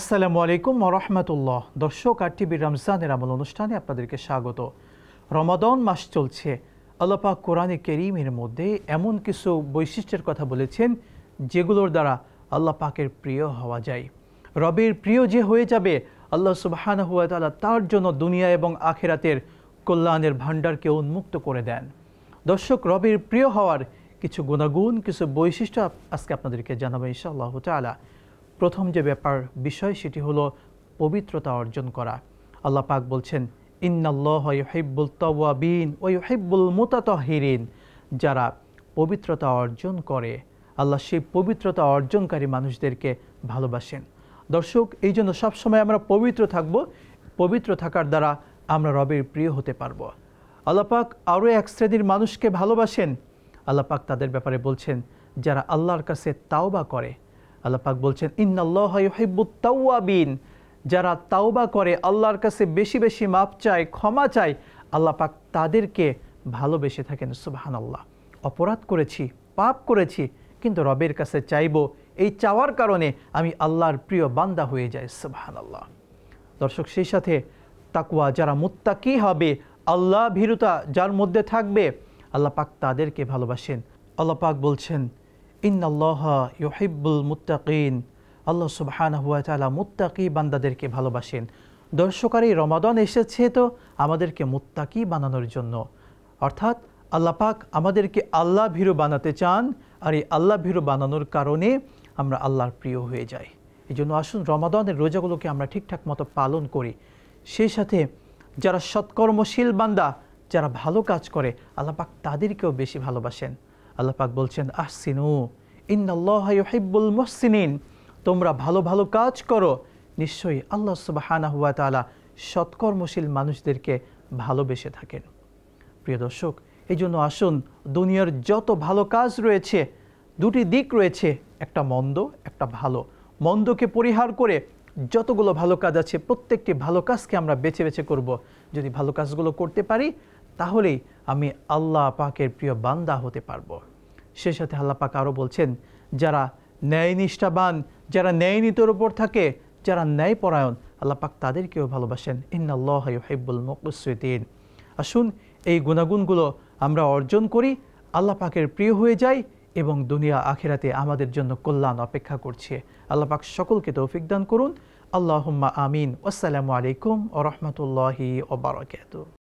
আসসালামু আলাইকুম রহমতুল্লাহ দর্শক আর টিভি রমজানের আমল অনুষ্ঠানে আপনাদেরকে স্বাগত রমাদন মাস চলছে আল্লাপাক কোরআনে কেরিমের মধ্যে এমন কিছু বৈশিষ্ট্যের কথা বলেছেন যেগুলোর দ্বারা আল্লাহ পাকের প্রিয় হওয়া যায় রবের প্রিয় যে হয়ে যাবে আল্লাহ সুবাহান হুয়া তালা তার জন্য দুনিয়া এবং আখেরাতের কল্যাণের ভাণ্ডারকে উন্মুক্ত করে দেন দর্শক রবের প্রিয় হওয়ার কিছু গুণাগুণ কিছু বৈশিষ্ট্য আজকে আপনাদেরকে জানাবো আল্লাহ তালা প্রথম যে ব্যাপার বিষয় সেটি হল পবিত্রতা অর্জন করা আল্লাহ পাক বলছেন ইন্নাল্লাহ ইউহিব্বুল তওয়াবিন ও মোতাত মুতাতাহিরিন যারা পবিত্রতা অর্জন করে আল্লাহ সেই পবিত্রতা অর্জনকারী মানুষদেরকে ভালোবাসেন দর্শক এই জন্য সবসময় আমরা পবিত্র থাকব পবিত্র থাকার দ্বারা আমরা রবের প্রিয় হতে পারব আল্লাপাক আরও এক শ্রেণীর মানুষকে ভালোবাসেন আল্লাপাক তাদের ব্যাপারে বলছেন যারা আল্লাহর কাছে তাওবা করে আল্লাপাক বলছেন ইন্নাল্লাহিবুত্তাওয়াবিন যারা তাওবা করে আল্লাহর কাছে বেশি বেশি মাপ চায় ক্ষমা চায় পাক তাদেরকে ভালোবেসে থাকেন সুবাহান আল্লাহ অপরাধ করেছি পাপ করেছি কিন্তু রবের কাছে চাইব এই চাওয়ার কারণে আমি আল্লাহর প্রিয় বান্দা হয়ে যাই সুবাহান আল্লাহ দর্শক সেই সাথে তাকুয়া যারা মুত্তা কী হবে আল্লাহ ভীরুতা যার মধ্যে থাকবে আল্লাহ পাক তাদেরকে ভালোবাসেন আল্লাহ পাক বলছেন ইন্নআল্লাহ ইউহিব্বুল মুত্তাকিন আল্লাহ সুবহান হুয়া মুত্তাকি বান্দাদেরকে ভালোবাসেন দর্শকার এই রমাদন এসেছে তো আমাদেরকে মুত্তাকি বানানোর জন্য অর্থাৎ আল্লাহ আমাদেরকে আল্লাহ ভীরু বানাতে চান আর এই আল্লাহ ভীরু বানানোর কারণে আমরা আল্লাহর প্রিয় হয়ে যাই এই জন্য আসুন রমাদনের রোজাগুলোকে আমরা ঠিকঠাক মতো পালন করি সেই সাথে যারা সৎকর্মশীল বান্দা যারা ভালো কাজ করে আল্লাহ তাদেরকেও বেশি ভালোবাসেন আল্লাহ পাক বলছেন আহসিনু ইন্নআল্লাহিবুল মহসিনিন তোমরা ভালো ভালো কাজ করো নিশ্চয়ই আল্লাহ সুবাহানা হুয়া তালা সৎকর্মশীল মানুষদেরকে ভালোবেসে থাকেন প্রিয় দর্শক এই জন্য আসুন দুনিয়ার যত ভালো কাজ রয়েছে দুটি দিক রয়েছে একটা মন্দ একটা ভালো মন্দকে পরিহার করে যতগুলো ভালো কাজ আছে প্রত্যেকটি ভালো কাজকে আমরা বেছে বেছে করব। যদি ভালো কাজগুলো করতে পারি তাহলেই আমি আল্লাহ পাকের প্রিয় বান্দা হতে পারব সে সাথে আল্লাহ পাক আরও বলছেন যারা ন্যায় নিষ্ঠাবান যারা ন্যায় নীতির ওপর থাকে যারা ন্যায় পরায়ণ আল্লাহ পাক তাদেরকেও ভালোবাসেন ইন্নাল্লাহ হেব্বুল মকুসুদ্দিন আসুন এই গুণাগুণগুলো আমরা অর্জন করি আল্লাহ পাকের প্রিয় হয়ে যাই এবং দুনিয়া আখেরাতে আমাদের জন্য কল্যাণ অপেক্ষা করছে আল্লাহ পাক সকলকে তৌফিক দান করুন আল্লাহ আমিন আসসালামু আলাইকুম ও রহমতুল্লাহি ওবরাকাতু